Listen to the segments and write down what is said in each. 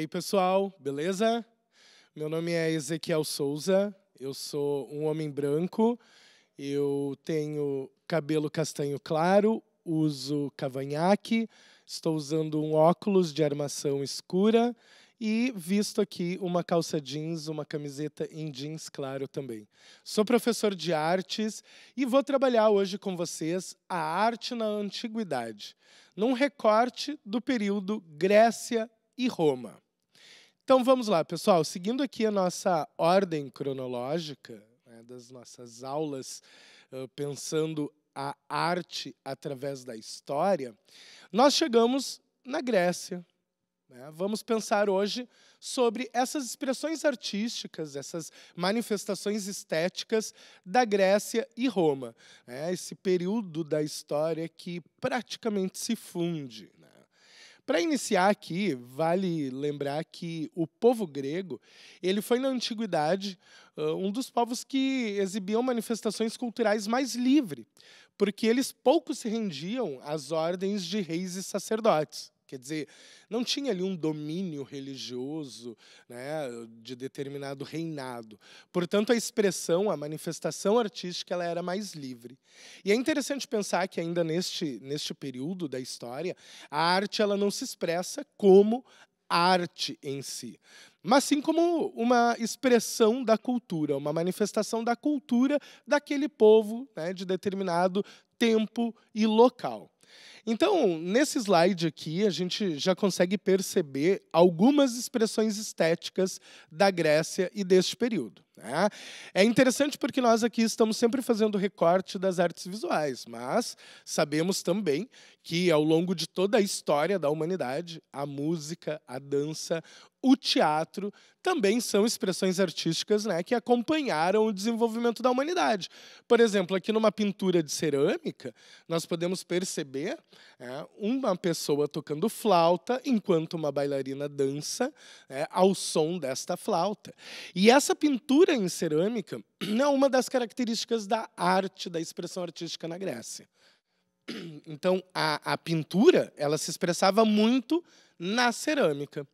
aí, pessoal, beleza? Meu nome é Ezequiel Souza, eu sou um homem branco, eu tenho cabelo castanho claro, uso cavanhaque, estou usando um óculos de armação escura e visto aqui uma calça jeans, uma camiseta em jeans claro também. Sou professor de artes e vou trabalhar hoje com vocês a arte na antiguidade, num recorte do período Grécia e Roma. Então vamos lá, pessoal. Seguindo aqui a nossa ordem cronológica né, das nossas aulas, uh, pensando a arte através da história, nós chegamos na Grécia. Né? Vamos pensar hoje sobre essas expressões artísticas, essas manifestações estéticas da Grécia e Roma. Né? Esse período da história que praticamente se funde. Para iniciar aqui, vale lembrar que o povo grego, ele foi na antiguidade um dos povos que exibiam manifestações culturais mais livre, porque eles pouco se rendiam às ordens de reis e sacerdotes. Quer dizer, não tinha ali um domínio religioso né, de determinado reinado. Portanto, a expressão, a manifestação artística, ela era mais livre. E é interessante pensar que ainda neste, neste período da história, a arte ela não se expressa como arte em si, mas sim como uma expressão da cultura, uma manifestação da cultura daquele povo né, de determinado tempo e local. Então, nesse slide aqui, a gente já consegue perceber algumas expressões estéticas da Grécia e deste período. Né? É interessante porque nós aqui estamos sempre fazendo recorte das artes visuais, mas sabemos também que ao longo de toda a história da humanidade, a música, a dança, o teatro também são expressões artísticas né, que acompanharam o desenvolvimento da humanidade. Por exemplo, aqui numa pintura de cerâmica, nós podemos perceber é, uma pessoa tocando flauta enquanto uma bailarina dança é, ao som desta flauta. E essa pintura pintura em cerâmica é uma das características da arte, da expressão artística na Grécia. Então, a, a pintura ela se expressava muito na cerâmica.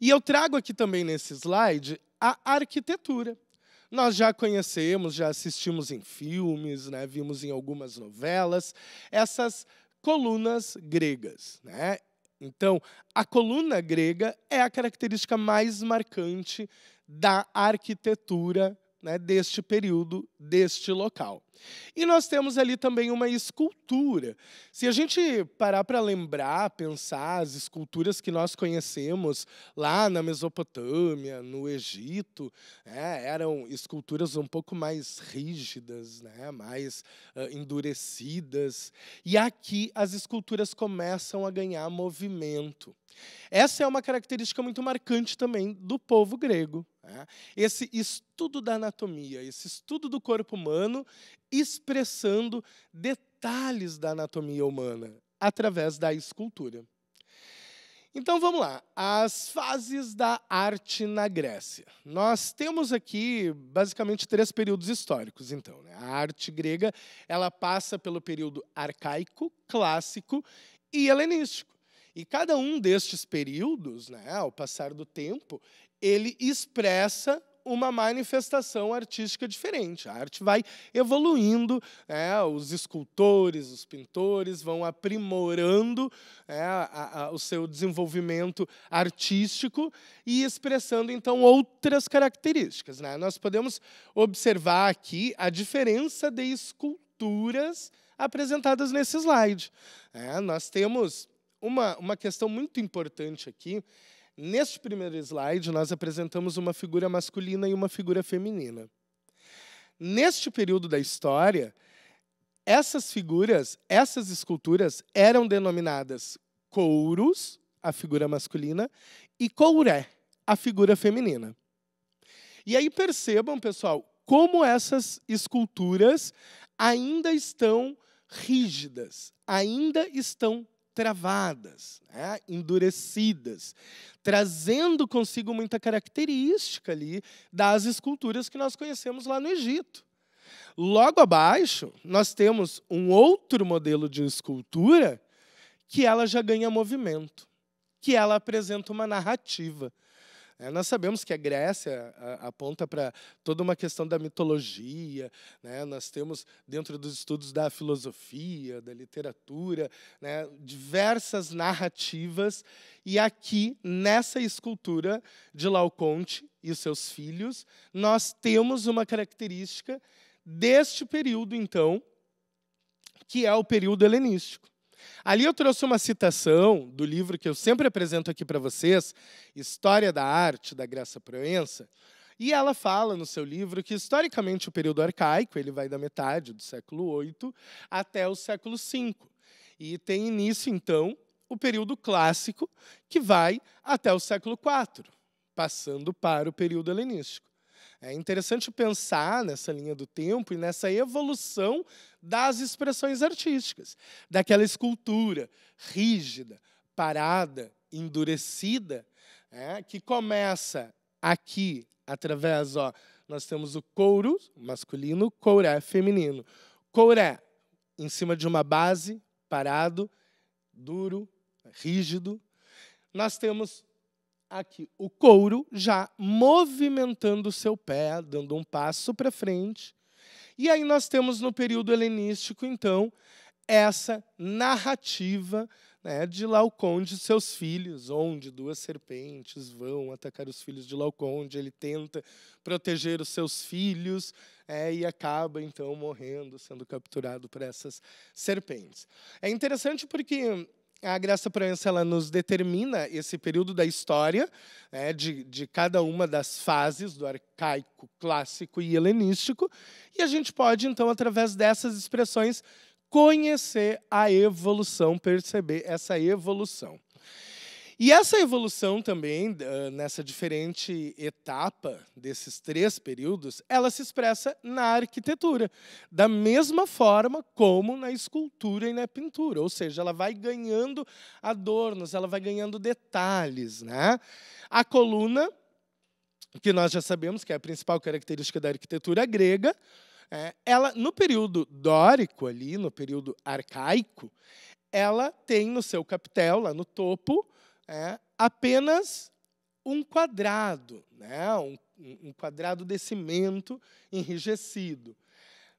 E eu trago aqui também nesse slide a arquitetura. Nós já conhecemos, já assistimos em filmes, né? vimos em algumas novelas, essas colunas gregas. Né? Então, a coluna grega é a característica mais marcante da arquitetura né, deste período, deste local. E nós temos ali também uma escultura. Se a gente parar para lembrar, pensar as esculturas que nós conhecemos lá na Mesopotâmia, no Egito, né, eram esculturas um pouco mais rígidas, né, mais uh, endurecidas. E aqui as esculturas começam a ganhar movimento. Essa é uma característica muito marcante também do povo grego. Né? Esse estudo da anatomia, esse estudo do corpo humano, expressando detalhes da anatomia humana através da escultura. Então vamos lá, as fases da arte na Grécia. Nós temos aqui basicamente três períodos históricos, então. Né? A arte grega ela passa pelo período arcaico, clássico e helenístico. E cada um destes períodos, né, ao passar do tempo, ele expressa uma manifestação artística diferente. A arte vai evoluindo, né? os escultores, os pintores vão aprimorando né? a, a, o seu desenvolvimento artístico e expressando, então, outras características. Né? Nós podemos observar aqui a diferença de esculturas apresentadas nesse slide. É, nós temos uma, uma questão muito importante aqui, Neste primeiro slide, nós apresentamos uma figura masculina e uma figura feminina. Neste período da história, essas figuras, essas esculturas, eram denominadas couros, a figura masculina, e couré, a figura feminina. E aí percebam, pessoal, como essas esculturas ainda estão rígidas, ainda estão travadas, né? endurecidas, trazendo consigo muita característica ali das esculturas que nós conhecemos lá no Egito. Logo abaixo, nós temos um outro modelo de escultura que ela já ganha movimento, que ela apresenta uma narrativa. É, nós sabemos que a Grécia aponta para toda uma questão da mitologia, né? nós temos, dentro dos estudos da filosofia, da literatura, né? diversas narrativas, e aqui, nessa escultura de Laoconte e seus filhos, nós temos uma característica deste período, então, que é o período helenístico. Ali eu trouxe uma citação do livro que eu sempre apresento aqui para vocês, História da Arte, da Graça Proença, e ela fala no seu livro que, historicamente, o período arcaico ele vai da metade do século VIII até o século V. E tem início, então, o período clássico, que vai até o século IV, passando para o período helenístico. É interessante pensar nessa linha do tempo e nessa evolução das expressões artísticas, daquela escultura rígida, parada, endurecida, é, que começa aqui através, ó, nós temos o couro masculino, couré feminino. Couré em cima de uma base, parado, duro, rígido. Nós temos aqui o couro já movimentando o seu pé, dando um passo para frente. E aí nós temos no período helenístico, então, essa narrativa né, de Laoconde e seus filhos, onde duas serpentes vão atacar os filhos de Laoconde, ele tenta proteger os seus filhos é, e acaba então morrendo, sendo capturado por essas serpentes. É interessante porque a Graça Proença ela nos determina esse período da história, né, de, de cada uma das fases do arcaico, clássico e helenístico, e a gente pode, então, através dessas expressões, conhecer a evolução, perceber essa evolução. E essa evolução também, ah, nessa diferente etapa desses três períodos, ela se expressa na arquitetura, da mesma forma como na escultura e na pintura, ou seja, ela vai ganhando adornos, ela vai ganhando detalhes. Né? A coluna, que nós já sabemos que é a principal característica da arquitetura grega, é, ela no período dórico ali, no período arcaico, ela tem no seu capitel, lá no topo, é, apenas um quadrado, né? um, um quadrado de cimento enrijecido.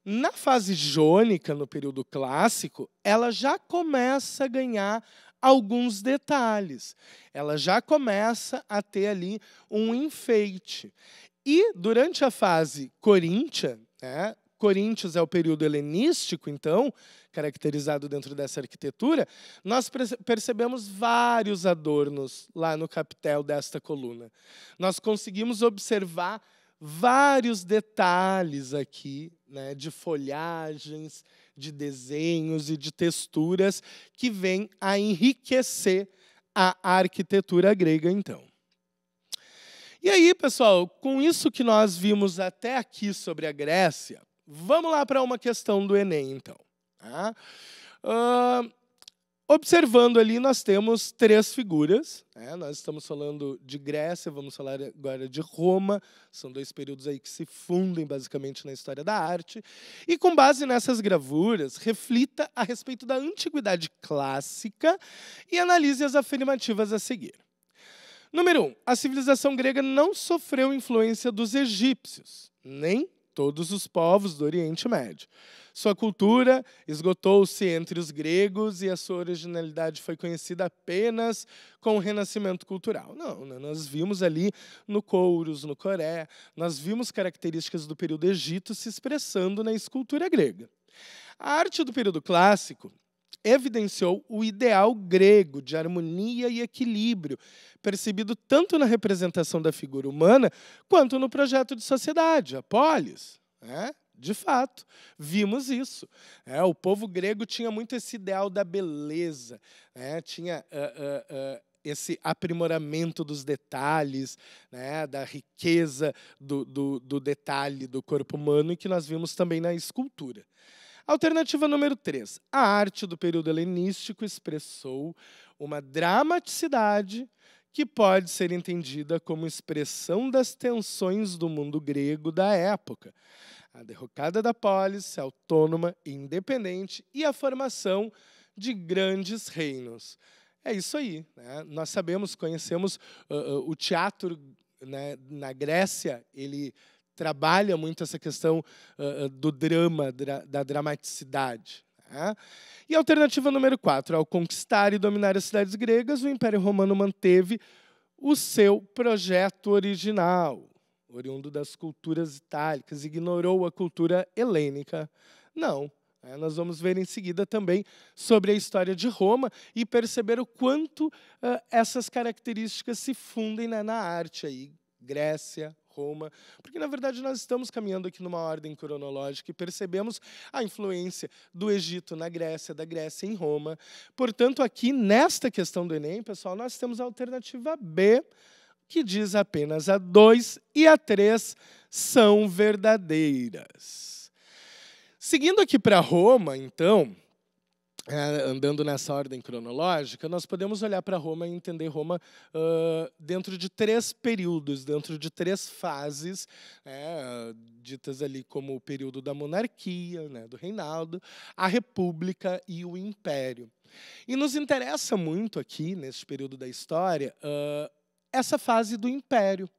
Na fase jônica, no período clássico, ela já começa a ganhar alguns detalhes. Ela já começa a ter ali um enfeite. E durante a fase coríntia, né, Coríntios é o período helenístico, então, caracterizado dentro dessa arquitetura, nós percebemos vários adornos lá no capitel desta coluna. Nós conseguimos observar vários detalhes aqui, né, de folhagens, de desenhos e de texturas que vêm a enriquecer a arquitetura grega, então. E aí, pessoal, com isso que nós vimos até aqui sobre a Grécia, Vamos lá para uma questão do Enem, então. Tá? Uh, observando ali, nós temos três figuras. Né? Nós estamos falando de Grécia, vamos falar agora de Roma. São dois períodos aí que se fundem basicamente na história da arte. E com base nessas gravuras, reflita a respeito da antiguidade clássica e analise as afirmativas a seguir. Número um, a civilização grega não sofreu influência dos egípcios, nem todos os povos do Oriente Médio. Sua cultura esgotou-se entre os gregos e a sua originalidade foi conhecida apenas com o renascimento cultural. Não, né? nós vimos ali no Couros, no Coré, nós vimos características do período Egito se expressando na escultura grega. A arte do período clássico evidenciou o ideal grego de harmonia e equilíbrio, percebido tanto na representação da figura humana quanto no projeto de sociedade, a polis. Né? De fato, vimos isso. É, o povo grego tinha muito esse ideal da beleza, né? tinha uh, uh, uh, esse aprimoramento dos detalhes, né, da riqueza do, do, do, detalhe do corpo humano, e que nós vimos também na escultura. Alternativa número 3. A arte do período helenístico expressou uma dramaticidade que pode ser entendida como expressão das tensões do mundo grego da época. A derrocada da polis autônoma e independente e a formação de grandes reinos. É isso aí. Né? Nós sabemos, conhecemos uh, uh, o teatro né, na Grécia, ele trabalha muito essa questão uh, do drama, dra da dramaticidade. Né? E alternativa número quatro, ao conquistar e dominar as cidades gregas, o Império Romano manteve o seu projeto original, oriundo das culturas itálicas, ignorou a cultura helênica. Não, é, nós vamos ver em seguida também sobre a história de Roma e perceber o quanto uh, essas características se fundem né, na arte aí. Grécia, Roma, porque na verdade nós estamos caminhando aqui numa ordem cronológica e percebemos a influência do Egito na Grécia, da Grécia em Roma. Portanto, aqui nesta questão do Enem, pessoal, nós temos a alternativa B, que diz apenas a 2 e a 3 são verdadeiras. Seguindo aqui para Roma, então, é, andando nessa ordem cronológica, nós podemos olhar para Roma e entender Roma uh, dentro de três períodos, dentro de três fases, é, ditas ali como o período da monarquia, né, do reinado, a república e o império. E nos interessa muito aqui, nesse período da história, uh, essa fase do império.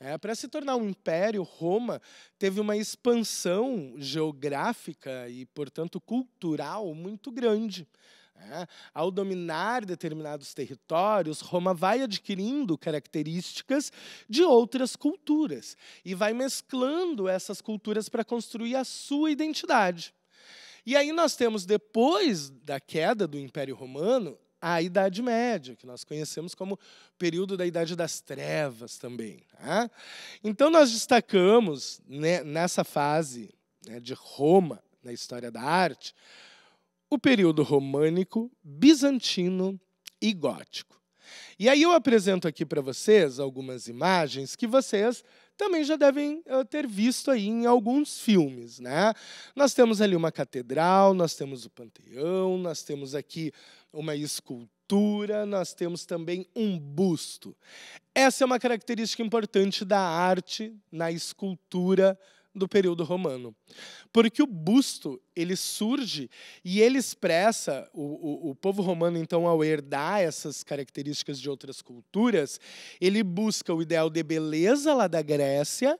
É, Para se tornar um império, Roma teve uma expansão geográfica e, portanto, cultural muito grande. É, ao dominar determinados territórios, Roma vai adquirindo características de outras culturas e vai mesclando essas culturas para construir a sua identidade. E aí nós temos, depois da queda do Império Romano, a Idade Média, que nós conhecemos como período da Idade das Trevas também. Tá? Então, nós destacamos né, nessa fase né, de Roma, na história da arte, o período românico, bizantino e gótico. E aí eu apresento aqui para vocês algumas imagens que vocês também já devem ah, ter visto aí em alguns filmes, né? Nós temos ali uma catedral, nós temos o panteão, nós temos aqui uma escultura, nós temos também um busto. Essa é uma característica importante da arte na escultura do período romano. Porque o busto, ele surge e ele expressa, o, o, o, povo romano, então, ao herdar essas características de outras culturas, ele busca o ideal de beleza lá da Grécia,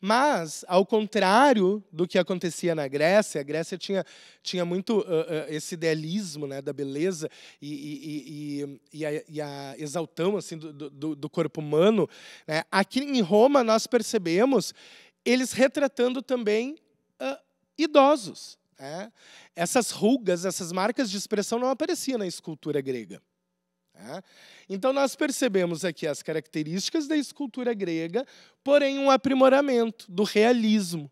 mas, ao contrário do que acontecia na Grécia, a Grécia tinha, tinha muito uh, uh, esse idealismo né, da beleza e, e, e, e, a, e a, exaltão assim, do, do, do corpo humano. Né? Aqui em Roma, nós percebemos eles retratando também uh, idosos. Né? Essas rugas, essas marcas de expressão não apareciam na escultura grega. Né? Então, nós percebemos aqui as características da escultura grega, porém, um aprimoramento do realismo.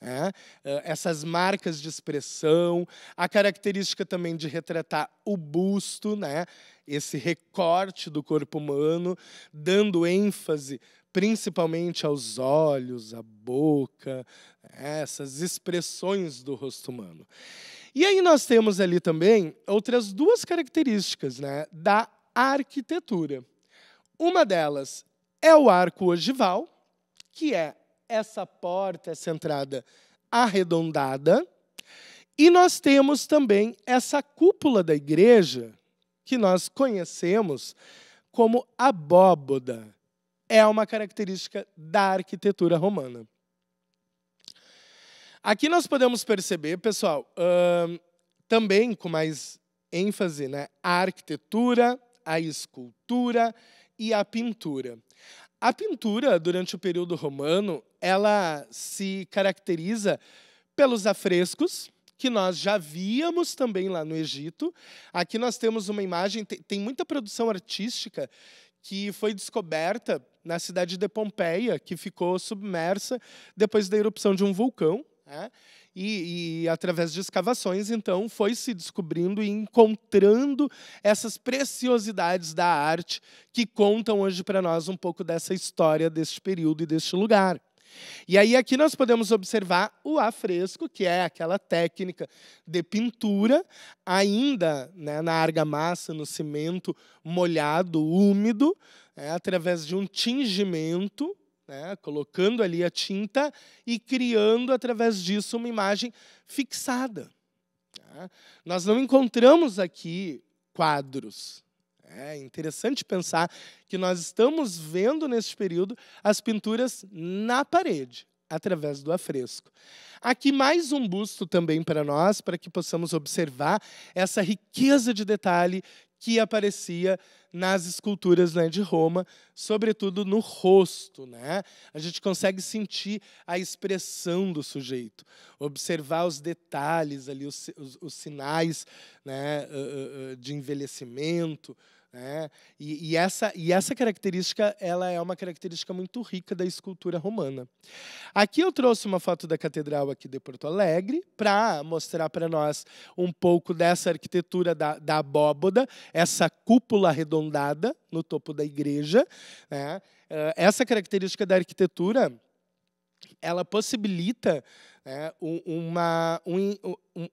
Né? Ah, essas marcas de expressão, a característica também de retratar o busto, né? esse recorte do corpo humano, dando ênfase principalmente aos olhos, à boca, essas expressões do rosto humano. E aí nós temos ali também outras duas características né, da arquitetura. Uma delas é o arco ogival, que é essa porta, essa entrada arredondada. E nós temos também essa cúpula da igreja, que nós conhecemos como abóboda, é uma característica da arquitetura romana. Aqui nós podemos perceber, pessoal, uh, também com mais ênfase, né, a arquitetura, a escultura e a pintura. A pintura, durante o período romano, ela se caracteriza pelos afrescos, que nós já víamos também lá no Egito. Aqui nós temos uma imagem, tem, muita produção artística que foi descoberta na cidade de Pompeia, que ficou submersa depois da erupção de um vulcão. Né? E, e, através de escavações, então, foi se descobrindo e encontrando essas preciosidades da arte que contam hoje para nós um pouco dessa história deste período e deste lugar. E aí aqui nós podemos observar o afresco, que é aquela técnica de pintura, ainda né, na argamassa, no cimento molhado, úmido, né, através de um tingimento, né, colocando ali a tinta e criando através disso uma imagem fixada. Tá? Nós não encontramos aqui quadros, é interessante pensar que nós estamos vendo neste período as pinturas na parede, através do afresco. Aqui mais um busto também para nós, para que possamos observar essa riqueza de detalhe que aparecia nas esculturas né, de Roma, sobretudo no rosto. Né? A gente consegue sentir a expressão do sujeito, observar os detalhes ali, os, os, os sinais né, eh, eh, eh, de envelhecimento, né? E, e, essa, e essa característica ela é uma característica muito rica da escultura romana. Aqui eu trouxe uma foto da catedral aqui de Porto Alegre para mostrar para nós um pouco dessa arquitetura da, da abóboda, essa cúpula arredondada no topo da igreja. Né? Eh, essa característica da arquitetura ela possibilita né, uma, um,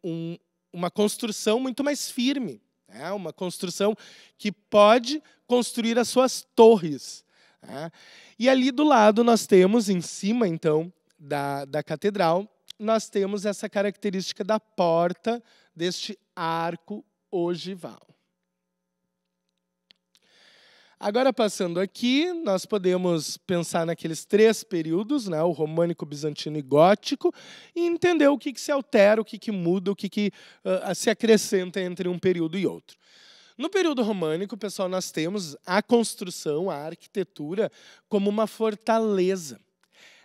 um, uma construção muito mais firme. É uma construção que pode construir as suas torres. Né? E ali do lado nós temos, em cima então da, da catedral, nós temos essa característica da porta deste arco ogival. Agora, passando aqui, nós podemos pensar naqueles três períodos, né, o românico, bizantino e gótico, e entender o que, que se altera, o que, que muda, o que, que uh, se acrescenta entre um período e outro. No período românico, pessoal, nós temos a construção, a arquitetura, como uma fortaleza.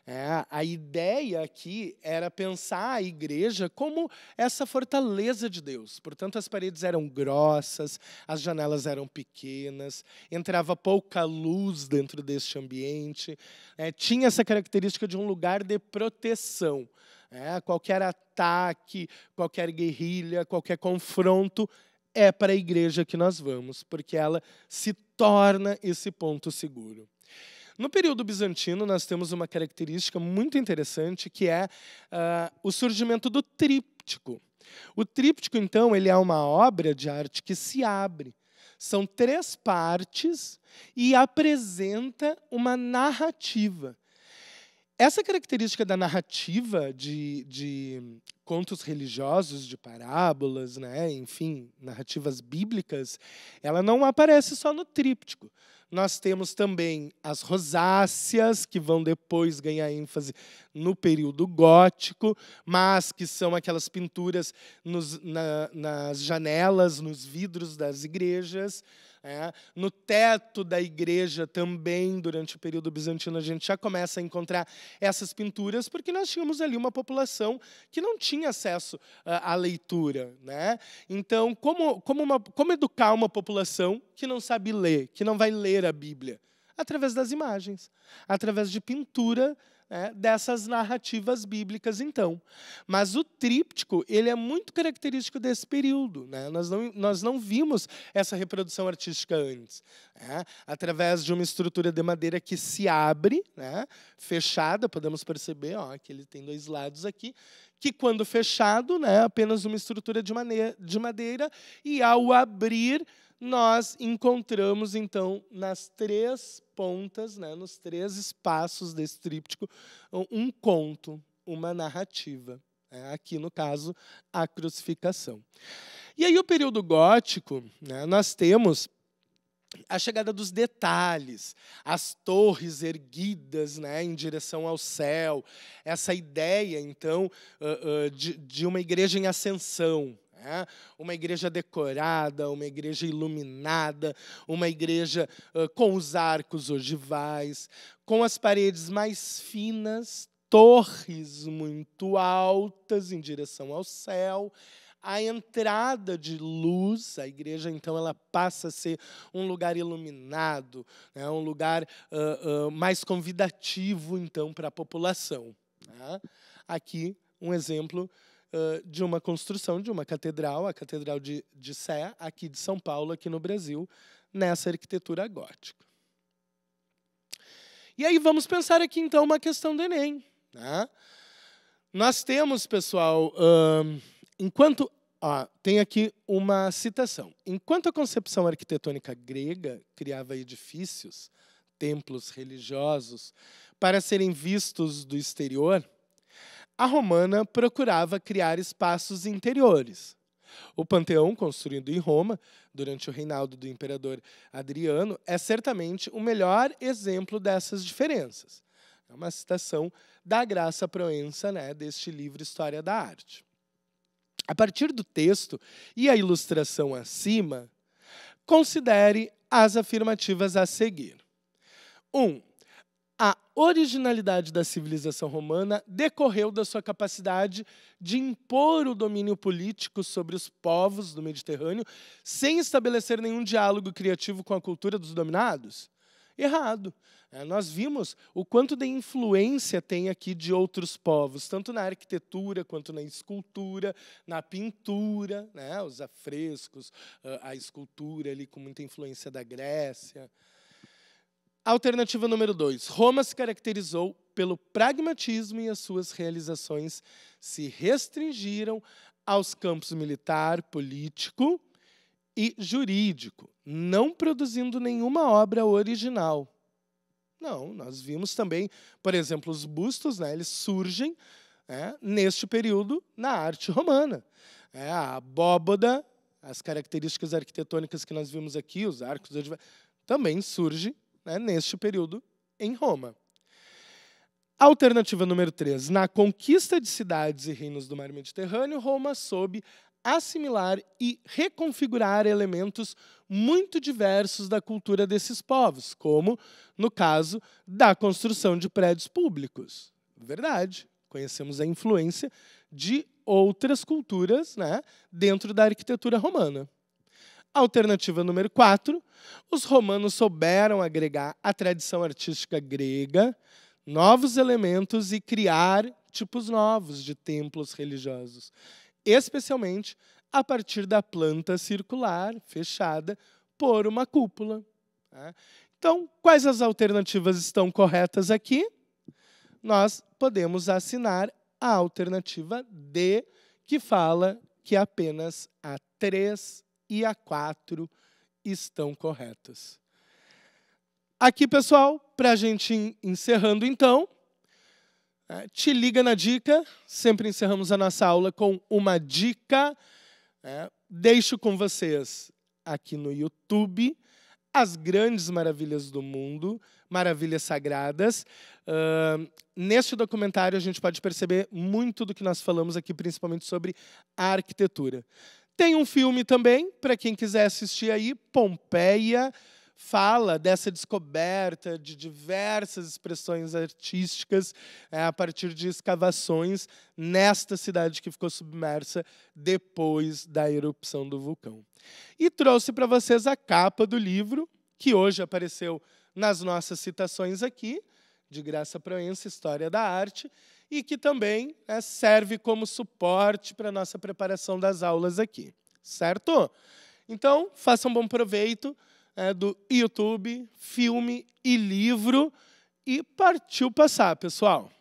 É, a ideia aqui era pensar a igreja como essa fortaleza de Deus. Portanto, as paredes eram grossas, as janelas eram pequenas, entrava pouca luz dentro deste ambiente. É, tinha essa característica de um lugar de proteção. É, qualquer ataque, qualquer guerrilha, qualquer confronto é para a igreja que nós vamos, porque ela se torna esse ponto seguro. No período bizantino, nós temos uma característica muito interessante, que é uh, o surgimento do tríptico. O tríptico, então, ele é uma obra de arte que se abre. São três partes e apresenta uma narrativa. Essa característica da narrativa de, de contos religiosos, de parábolas, né? enfim, narrativas bíblicas, ela não aparece só no tríptico nós temos também as rosáceas, que vão depois ganhar ênfase no período gótico, mas que são aquelas pinturas nos, na, nas janelas, nos vidros das igrejas. É. No teto da igreja também, durante o período bizantino, a gente já começa a encontrar essas pinturas, porque nós tínhamos ali uma população que não tinha acesso ah, à leitura. Né? Então, como, como, uma, como educar uma população que não sabe ler, que não vai ler a Bíblia? Através das imagens, através de pintura né, dessas narrativas bíblicas, então. Mas o tríptico ele é muito característico desse período. Né? Nós, não, nós não vimos essa reprodução artística antes. Né? Através de uma estrutura de madeira que se abre, né, fechada, podemos perceber ó, que ele tem dois lados aqui, que quando fechado, né, apenas uma estrutura de, de madeira, e ao abrir, nós encontramos então nas três pontas, né, nos três espaços desse tríptico, um conto, uma narrativa. Né, aqui no caso, a crucificação. E aí o período gótico, né, nós temos a chegada dos detalhes, as torres erguidas né, em direção ao céu, essa ideia, então, de, de uma igreja em ascensão. Né? Uma igreja decorada, uma igreja iluminada, uma igreja uh, com os arcos ogivais, com as paredes mais finas, torres muito altas em direção ao céu a entrada de luz, a igreja então ela passa a ser um lugar iluminado, né, um lugar uh, uh, mais convidativo então para a população. Né? Aqui um exemplo de uma construção de uma catedral, a Catedral de, de Sé, aqui de São Paulo, aqui no Brasil, nessa arquitetura gótica. E aí vamos pensar aqui, então, uma questão do Enem. Né? Nós temos, pessoal, enquanto Ó, tem aqui uma citação. Enquanto a concepção arquitetônica grega criava edifícios, templos religiosos, para serem vistos do exterior, a romana procurava criar espaços interiores. O panteão, construído em Roma durante o reinado do imperador Adriano, é certamente o melhor exemplo dessas diferenças. É uma citação da Graça Proença, né, deste livro História da Arte. A partir do texto e a ilustração acima, considere as afirmativas a seguir. 1. Um, a originalidade da civilização romana decorreu da sua capacidade de impor o domínio político sobre os povos do Mediterrâneo sem estabelecer nenhum diálogo criativo com a cultura dos dominados? Errado. É, nós vimos o quanto de influência tem aqui de outros povos, tanto na arquitetura quanto na escultura, na pintura, né, os afrescos, a escultura ali com muita influência da Grécia. Alternativa número dois: Roma se caracterizou pelo pragmatismo e as suas realizações se restringiram aos campos militar, político e jurídico, não produzindo nenhuma obra original. Não, nós vimos também, por exemplo, os bustos, né, eles surgem né, neste período na arte romana. É, a abóboda, as características arquitetônicas que nós vimos aqui, os arcos, também surge né, neste período em Roma. Alternativa número 3. Na conquista de cidades e reinos do mar Mediterrâneo, Roma soube assimilar e reconfigurar elementos muito diversos da cultura desses povos, como no caso da construção de prédios públicos. Verdade. Conhecemos a influência de outras culturas né, dentro da arquitetura romana. Alternativa número 4, os romanos souberam agregar à tradição artística grega novos elementos e criar tipos novos de templos religiosos, especialmente a partir da planta circular fechada por uma cúpula. Né? Então, quais as alternativas estão corretas aqui? Nós podemos assinar a alternativa D, que fala que apenas há três e a 4 estão corretas. Aqui, pessoal, para a gente encerrando então, né, te liga na dica. Sempre encerramos a nossa aula com uma dica. Né. Deixo com vocês aqui no YouTube as grandes maravilhas do mundo, maravilhas sagradas. Uh, neste documentário, a gente pode perceber muito do que nós falamos aqui, principalmente sobre a arquitetura. Tem um filme também, para quem quiser assistir aí, Pompeia, fala dessa descoberta de diversas expressões artísticas é, a partir de escavações nesta cidade que ficou submersa depois da erupção do vulcão. E trouxe para vocês a capa do livro, que hoje apareceu nas nossas citações aqui, de Graça Proença, História da Arte, e que também né, serve como suporte para a nossa preparação das aulas aqui, certo? Então, façam um bom proveito né, do YouTube, filme e livro e partiu passar, pessoal!